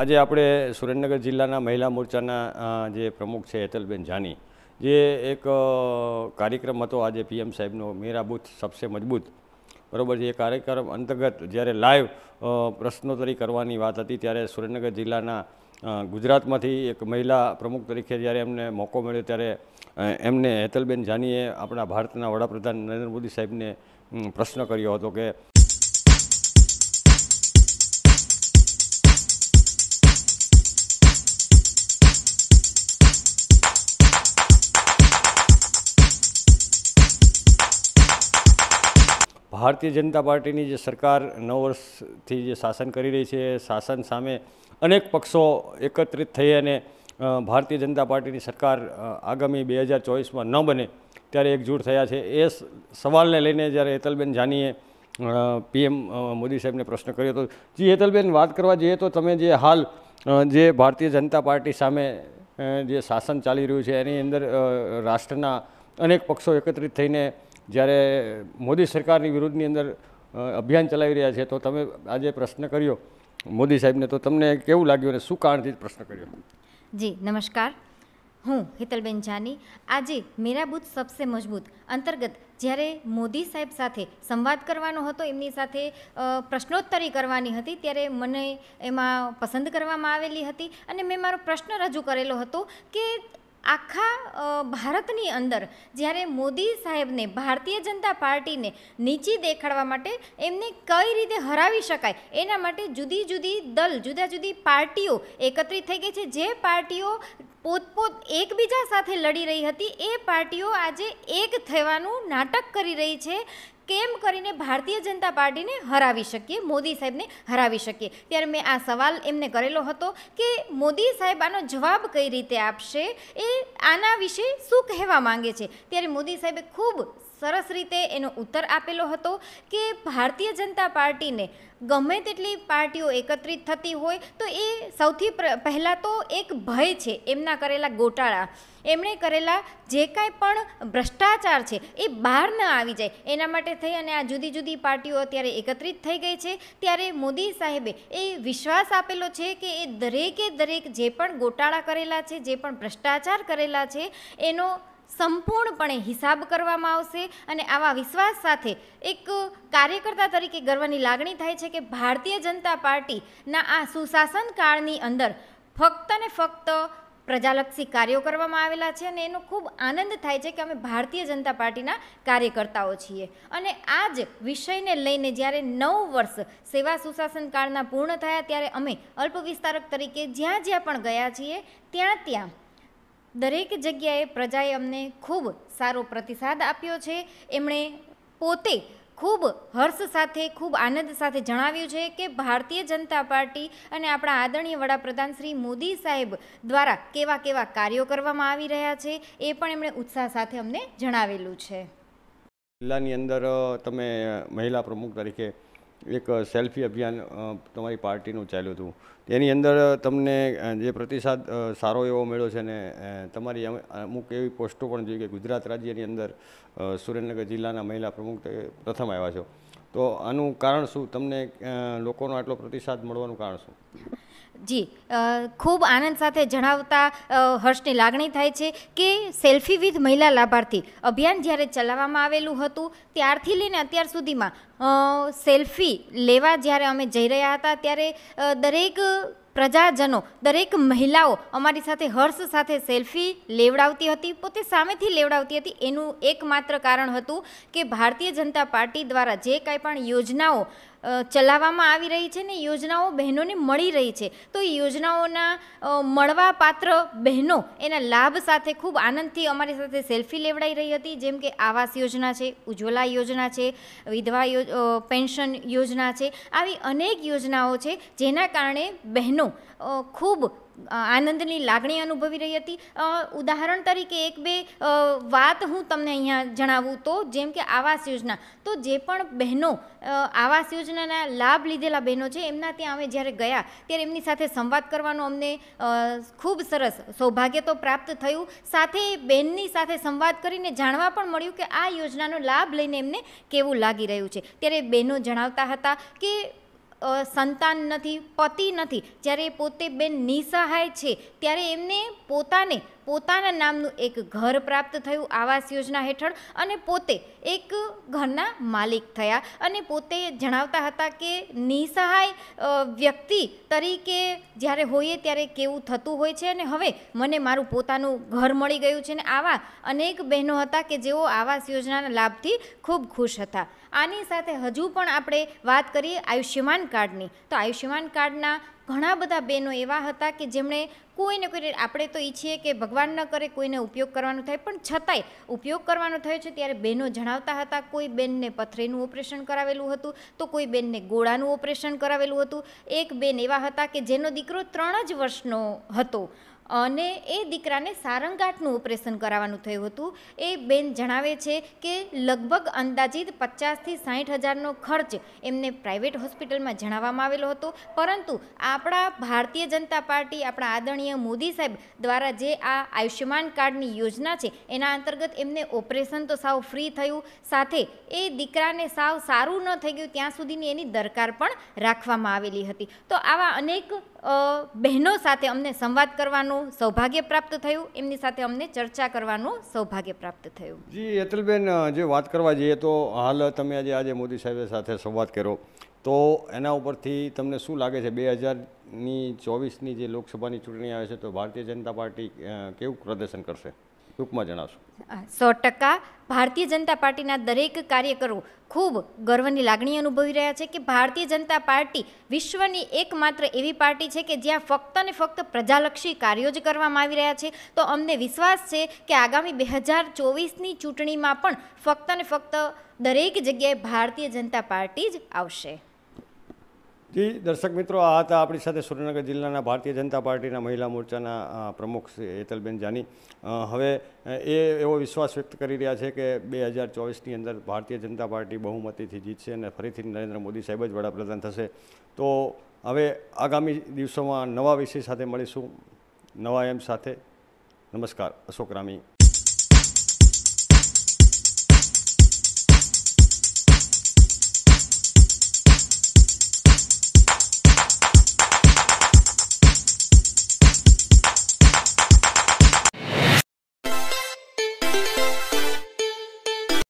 આજે આપણે સુરેન્દ્રનગર જિલ્લાના મહિલા મોરચાના જે પ્રમુખ છે હેતલબેન જાની જે એક કાર્યક્રમ હતો આજે પીએમ સાહેબનો મેરા બુથ સબસે મજબૂત બરાબર છે એ કાર્યક્રમ અંતર્ગત જ્યારે લાઈવ પ્રશ્નોત્તરી કરવાની વાત હતી ત્યારે સુરેન્દ્રનગર જિલ્લાના ગુજરાતમાંથી એક મહિલા પ્રમુખ તરીકે જ્યારે એમને મોકો મળ્યો ત્યારે એમને હેતલબેન જાનીએ આપણા ભારતના વડાપ્રધાન નરેન્દ્ર મોદી સાહેબને પ્રશ્ન કર્યો હતો કે ભારતીય જનતા પાર્ટીની જે સરકાર નવ વર્ષથી જે શાસન કરી રહી છે શાસન સામે અનેક પક્ષો એકત્રિત થઈ અને ભારતીય જનતા પાર્ટીની સરકાર આગામી બે હજાર ચોવીસમાં ન બને ત્યારે એકજૂટ થયા છે એ સવાલને લઈને જ્યારે હેતલબેન જાનીએ પીએમ મોદી સાહેબને પ્રશ્ન કર્યો હતો જે હેતલબેન વાત કરવા જઈએ તો તમે જે હાલ જે ભારતીય જનતા પાર્ટી સામે જે શાસન ચાલી રહ્યું છે એની અંદર રાષ્ટ્રના અનેક પક્ષો એકત્રિત થઈને જ્યારે મોદી સરકારની વિરુદ્ધની અંદર અભિયાન ચલાવી રહ્યા છે તો તમે આજે પ્રશ્ન કર્યો મોદી સાહેબને તો તમને કેવું લાગ્યું અને શું કારણથી પ્રશ્ન કર્યો જી નમસ્કાર હું હિતલબેન જાની આજે મેરા બુથ સબસે મજબૂત અંતર્ગત જ્યારે મોદી સાહેબ સાથે સંવાદ કરવાનો હતો એમની સાથે પ્રશ્નોત્તરી કરવાની હતી ત્યારે મને એમાં પસંદ કરવામાં આવેલી હતી અને મેં મારો પ્રશ્ન રજૂ કરેલો હતો કે આખા ભારતની અંદર જ્યારે મોદી સાહેબને ભારતીય જનતા પાર્ટીને નીચી દેખાડવા માટે એમને કઈ રીતે હરાવી શકાય એના માટે જુદી જુદી દલ જુદા જુદી પાર્ટીઓ એકત્રિત થઈ ગઈ છે જે પાર્ટીઓ પોતપોત એકબીજા સાથે લડી રહી હતી એ પાર્ટીઓ આજે એક થવાનું નાટક કરી રહી છે કેમ કરીને ભારતીય જનતા પાર્ટીને હરાવી શકીએ મોદી સાહેબને હરાવી શકીએ ત્યારે મેં આ સવાલ એમને કરેલો હતો કે મોદી સાહેબ આનો જવાબ કઈ રીતે આપશે એ આના વિશે શું કહેવા માંગે છે ત્યારે મોદી સાહેબે ખૂબ સરસ રીતે એનો ઉત્તર આપેલો હતો કે ભારતીય જનતા પાર્ટીને ગમે તેટલી પાર્ટીઓ એકત્રિત થતી હોય તો એ સૌથી પહેલાં તો એક ભય છે એમના કરેલા ગોટાળા એમણે કરેલા જે કાંઈ પણ ભ્રષ્ટાચાર છે એ બહાર ન આવી જાય એના માટે થઈ અને આ જુદી જુદી પાર્ટીઓ અત્યારે એકત્રિત થઈ ગઈ છે ત્યારે મોદી સાહેબે એ વિશ્વાસ આપેલો છે કે એ દરેકે દરેક જે પણ ગોટાળા કરેલા છે જે પણ ભ્રષ્ટાચાર કરેલા છે એનો સંપૂર્ણપણે હિસાબ કરવામાં આવશે અને આવા વિશ્વાસ સાથે એક કાર્યકર્તા તરીકે ગર્વની લાગણી થાય છે કે ભારતીય જનતા પાર્ટીના આ સુશાસન કાળની અંદર ફક્ત ને ફક્ત પ્રજાલક્ષી કાર્યો કરવામાં આવેલા છે અને એનો ખૂબ આનંદ થાય છે કે અમે ભારતીય જનતા પાર્ટીના કાર્યકર્તાઓ છીએ અને આ જ વિષયને લઈને જ્યારે નવ વર્ષ સેવા સુશાસન કાળના પૂર્ણ થયા ત્યારે અમે અલ્પ વિસ્તારક તરીકે જ્યાં જ્યાં પણ ગયા છીએ ત્યાં ત્યાં દરેક જગ્યાએ પ્રજાએ અમને ખૂબ સારો પ્રતિસાદ આપ્યો છે એમણે પોતે ખૂબ હર્ષ સાથે ખૂબ આનંદ સાથે જણાવ્યું છે કે ભારતીય જનતા પાર્ટી અને આપણા આદરણીય વડાપ્રધાન શ્રી મોદી સાહેબ દ્વારા કેવા કેવા કાર્યો કરવામાં આવી રહ્યા છે એ પણ એમણે ઉત્સાહ સાથે અમને જણાવેલું છે જિલ્લાની અંદર તમે મહિલા પ્રમુખ તરીકે એક સેલ્ફી અભિયાન તમારી પાર્ટીનું ચાલ્યું હતું એની અંદર તમને જે પ્રતિસાદ સારો એવો મળ્યો છે ને તમારી અમુક એવી પોસ્ટો પણ જોઈ કે ગુજરાત રાજ્યની અંદર સુરેન્દ્રનગર જિલ્લાના મહિલા પ્રમુખ પ્રથમ આવ્યા છો તો આનું કારણ શું તમને લોકોનો આટલો પ્રતિસાદ મળવાનું કારણ શું જી ખૂબ આનંદ સાથે જણાવતા હર્ષની લાગણી થાય છે કે સેલ્ફી વિથ મહિલા લાભાર્થી અભિયાન જ્યારે ચલાવવામાં આવેલું હતું ત્યારથી લઈને અત્યાર સુધીમાં સેલ્ફી લેવા જ્યારે અમે જઈ રહ્યા હતા ત્યારે દરેક પ્રજાજનો દરેક મહિલાઓ અમારી સાથે હર્ષ સાથે સેલ્ફી લેવડાવતી હતી પોતે સામેથી લેવડાવતી હતી એનું એકમાત્ર કારણ હતું કે ભારતીય જનતા પાર્ટી દ્વારા જે કાંઈ પણ યોજનાઓ ચલાવવામાં આવી રહી છે ને યોજનાઓ બહેનોને મળી રહી છે તો એ યોજનાઓના મળવા પાત્ર બહેનો એના લાભ સાથે ખૂબ આનંદથી અમારી સાથે સેલ્ફી લેવડાઈ રહી હતી જેમ કે આવાસ યોજના છે ઉજ્જવલા યોજના છે વિધવા પેન્શન યોજના છે આવી અનેક યોજનાઓ છે જેના કારણે બહેનો ખૂબ આનંદની લાગણી અનુભવી રહી હતી ઉદાહરણ તરીકે એક બે વાત હું તમને અહીંયા જણાવું તો જેમ કે આવાસ યોજના તો જે પણ બહેનો આવાસ યોજનાના લાભ લીધેલા બહેનો છે એમના ત્યાં અમે જ્યારે ગયા ત્યારે એમની સાથે સંવાદ કરવાનો અમને ખૂબ સરસ સૌભાગ્ય તો પ્રાપ્ત થયું સાથે બહેનની સાથે સંવાદ કરીને જાણવા પણ મળ્યું કે આ યોજનાનો લાભ લઈને એમને કેવું લાગી રહ્યું છે ત્યારે બહેનો જણાવતા હતા કે સંતાન નથી પતિ નથી જ્યારે એ પોતે બેન નિસહાય છે ત્યારે એમને પોતાને પોતાના નામનું એક ઘર પ્રાપ્ત થયું આવાસ યોજના હેઠળ અને પોતે એક ઘરના માલિક થયા અને પોતે જણાવતા હતા કે નિસહાય વ્યક્તિ તરીકે જ્યારે હોઈએ ત્યારે કેવું થતું હોય છે અને હવે મને મારું પોતાનું ઘર મળી ગયું છે ને આવા અનેક બહેનો હતા કે જેઓ આવાસ યોજનાના લાભથી ખૂબ ખુશ હતા આની સાથે હજુ પણ આપણે વાત કરીએ આયુષ્યમાન કાર્ડની તો આયુષ્યમાન કાર્ડના ઘણા બધા બહેનો એવા હતા કે જેમણે કોઈને કોઈ આપણે તો ઈચ્છીએ કે ભગવાન ન કરે કોઈને ઉપયોગ કરવાનો થાય પણ છતાંય ઉપયોગ કરવાનો થયો છે ત્યારે બહેનો જણાવતા હતા કોઈ બેનને પથરેનું ઓપરેશન કરાવેલું હતું તો કોઈ બેનને ગોળાનું ઓપરેશન કરાવેલું હતું એક બેન એવા હતા કે જેનો દીકરો ત્રણ જ વર્ષનો હતો અને એ દીકરાને સારંગાઠનું ઓપરેશન કરાવવાનું થયું હતું એ બેન જણાવે છે કે લગભગ અંદાજિત પચાસથી સાહીઠ હજારનો ખર્ચ એમને પ્રાઇવેટ હોસ્પિટલમાં જણાવવામાં આવેલો હતો પરંતુ આપણા ભારતીય જનતા પાર્ટી આપણા આદરણીય મોદી સાહેબ દ્વારા જે આ આયુષ્યમાન કાર્ડની યોજના છે એના અંતર્ગત એમને ઓપરેશન તો સાવ ફ્રી થયું સાથે એ દીકરાને સાવ સારું ન થઈ ગયું ત્યાં સુધીની એની દરકાર પણ રાખવામાં આવેલી હતી તો આવા અનેક બહેનો સાથે અમને સંવાદ કરવાનો જાણવાનું સૌભાગ્ય પ્રાપ્ત થયું એમની સાથે અમને ચર્ચા કરવાનું સૌભાગ્ય પ્રાપ્ત થયું જી હેતલબેન જે વાત કરવા જઈએ તો હાલ તમે આજે આજે મોદી સાહેબ સાથે સંવાદ કર્યો તો એના ઉપરથી તમને શું લાગે છે બે હજારની ચોવીસની જે લોકસભાની ચૂંટણી આવે છે તો ભારતીય જનતા પાર્ટી કેવું પ્રદર્શન કરશે ટૂંકમાં જણાવશો સો ટકા ભારતીય જનતા પાર્ટીના દરેક કાર્યકરો ખૂબ ગર્વની લાગણી અનુભવી રહ્યા છે કે ભારતીય જનતા પાર્ટી વિશ્વની એકમાત્ર એવી પાર્ટી છે કે જ્યાં ફક્ત ને ફક્ત પ્રજાલક્ષી કાર્યો જ કરવામાં આવી રહ્યા છે તો અમને વિશ્વાસ છે કે આગામી બે હજાર ચોવીસની ચૂંટણીમાં પણ ફક્ત ને ફક્ત દરેક જગ્યાએ ભારતીય જનતા પાર્ટી જ આવશે જી દર્શક મિત્રો આ હતા આપણી સાથે સુરેન્દ્રનગર જિલ્લાના ભારતીય જનતા પાર્ટીના મહિલા મોરચાના પ્રમુખ હેતલબેન જાની હવે એ એવો વિશ્વાસ વ્યક્ત કરી રહ્યા છે કે બે હજાર ચોવીસની અંદર ભારતીય જનતા પાર્ટી બહુમતીથી જીતશે અને ફરીથી નરેન્દ્ર મોદી સાહેબ જ વડાપ્રધાન થશે તો હવે આગામી દિવસોમાં નવા વિષય સાથે મળીશું નવા એમ સાથે નમસ્કાર અશોક રામી